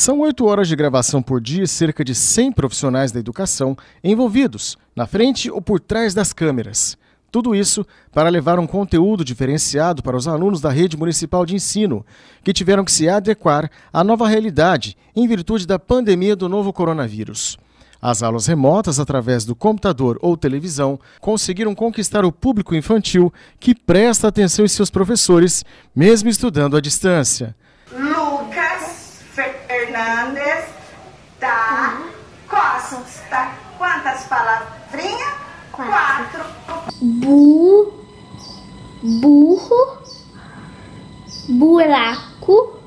São oito horas de gravação por dia e cerca de 100 profissionais da educação envolvidos, na frente ou por trás das câmeras. Tudo isso para levar um conteúdo diferenciado para os alunos da rede municipal de ensino, que tiveram que se adequar à nova realidade em virtude da pandemia do novo coronavírus. As aulas remotas, através do computador ou televisão, conseguiram conquistar o público infantil que presta atenção em seus professores, mesmo estudando à distância. Fernandes costas, tá? uhum. Costa. Tá? Quantas palavrinhas? Quatro. Quatro. Bu, burro, buraco.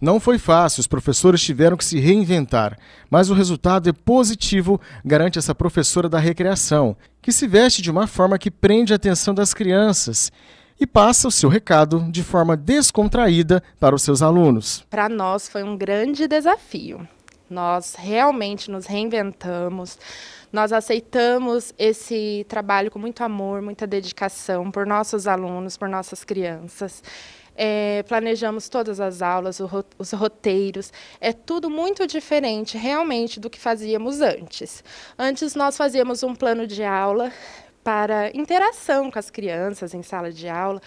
Não foi fácil, os professores tiveram que se reinventar, mas o resultado é positivo, garante essa professora da recreação, que se veste de uma forma que prende a atenção das crianças e passa o seu recado de forma descontraída para os seus alunos. Para nós foi um grande desafio. Nós realmente nos reinventamos, nós aceitamos esse trabalho com muito amor, muita dedicação por nossos alunos, por nossas crianças. É, planejamos todas as aulas, os roteiros. É tudo muito diferente realmente do que fazíamos antes. Antes nós fazíamos um plano de aula, para interação com as crianças em sala de aula.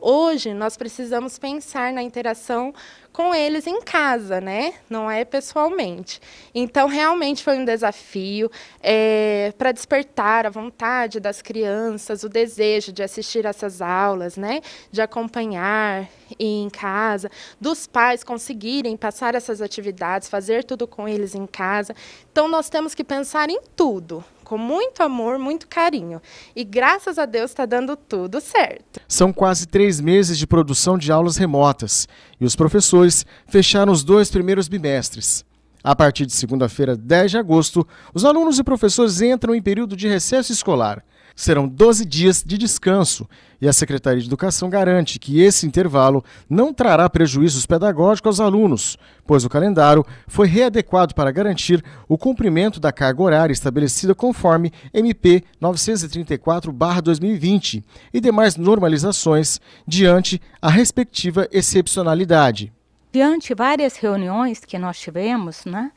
Hoje nós precisamos pensar na interação com eles em casa, né? Não é pessoalmente. Então realmente foi um desafio é, para despertar a vontade das crianças, o desejo de assistir essas aulas, né? De acompanhar em casa, dos pais conseguirem passar essas atividades, fazer tudo com eles em casa. Então nós temos que pensar em tudo, com muito amor, muito carinho. E graças a Deus está dando tudo certo. São quase três meses de produção de aulas remotas e os professores fecharam os dois primeiros bimestres. A partir de segunda-feira, 10 de agosto, os alunos e professores entram em período de recesso escolar. Serão 12 dias de descanso e a Secretaria de Educação garante que esse intervalo não trará prejuízos pedagógicos aos alunos, pois o calendário foi readequado para garantir o cumprimento da carga horária estabelecida conforme MP 934-2020 e demais normalizações diante a respectiva excepcionalidade. Diante várias reuniões que nós tivemos, né,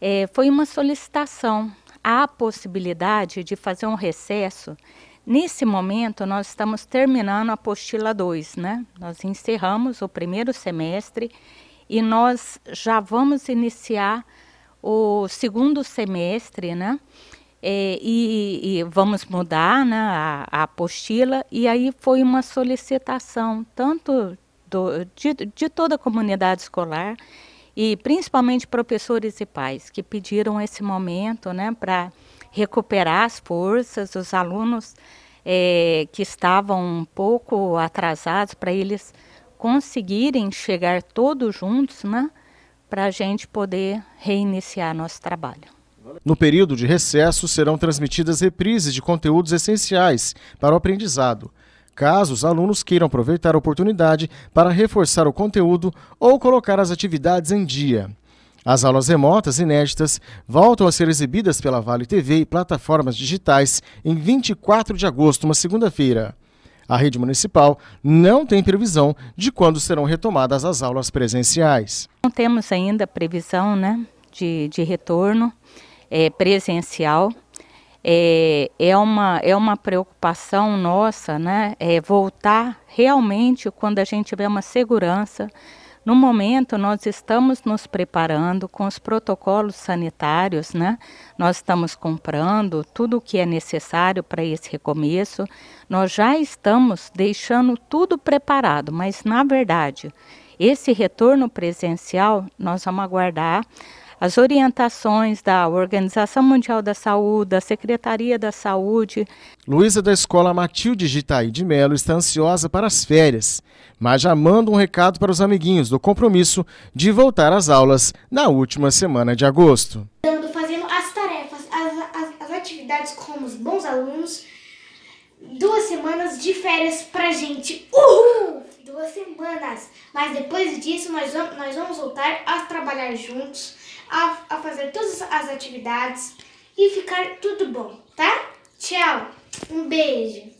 é, foi uma solicitação há a possibilidade de fazer um recesso. Nesse momento, nós estamos terminando a apostila 2, né? Nós encerramos o primeiro semestre e nós já vamos iniciar o segundo semestre, né? É, e, e, vamos mudar né, a, a, apostila. E aí foi uma solicitação, tanto do, de, de toda a comunidade escolar, e principalmente professores e pais que pediram esse momento né, para recuperar as forças, os alunos é, que estavam um pouco atrasados, para eles conseguirem chegar todos juntos né, para a gente poder reiniciar nosso trabalho. No período de recesso, serão transmitidas reprises de conteúdos essenciais para o aprendizado, caso os alunos queiram aproveitar a oportunidade para reforçar o conteúdo ou colocar as atividades em dia. As aulas remotas inéditas voltam a ser exibidas pela Vale TV e plataformas digitais em 24 de agosto, uma segunda-feira. A rede municipal não tem previsão de quando serão retomadas as aulas presenciais. Não temos ainda previsão né, de, de retorno é, presencial é, é, uma, é uma preocupação nossa, né? É voltar realmente quando a gente tiver uma segurança. No momento, nós estamos nos preparando com os protocolos sanitários, né? Nós estamos comprando tudo o que é necessário para esse recomeço. Nós já estamos deixando tudo preparado, mas na verdade, esse retorno presencial nós vamos aguardar as orientações da Organização Mundial da Saúde, da Secretaria da Saúde. Luísa da Escola Matilde Gitaí de Melo está ansiosa para as férias, mas já manda um recado para os amiguinhos do compromisso de voltar às aulas na última semana de agosto. Estando fazendo as tarefas, as, as, as atividades com os bons alunos. Duas semanas de férias a gente. Uhul! Duas semanas! Mas depois disso, nós, vamos, nós vamos voltar a trabalhar juntos a, a fazer todas as atividades e ficar tudo bom, tá? Tchau, um beijo!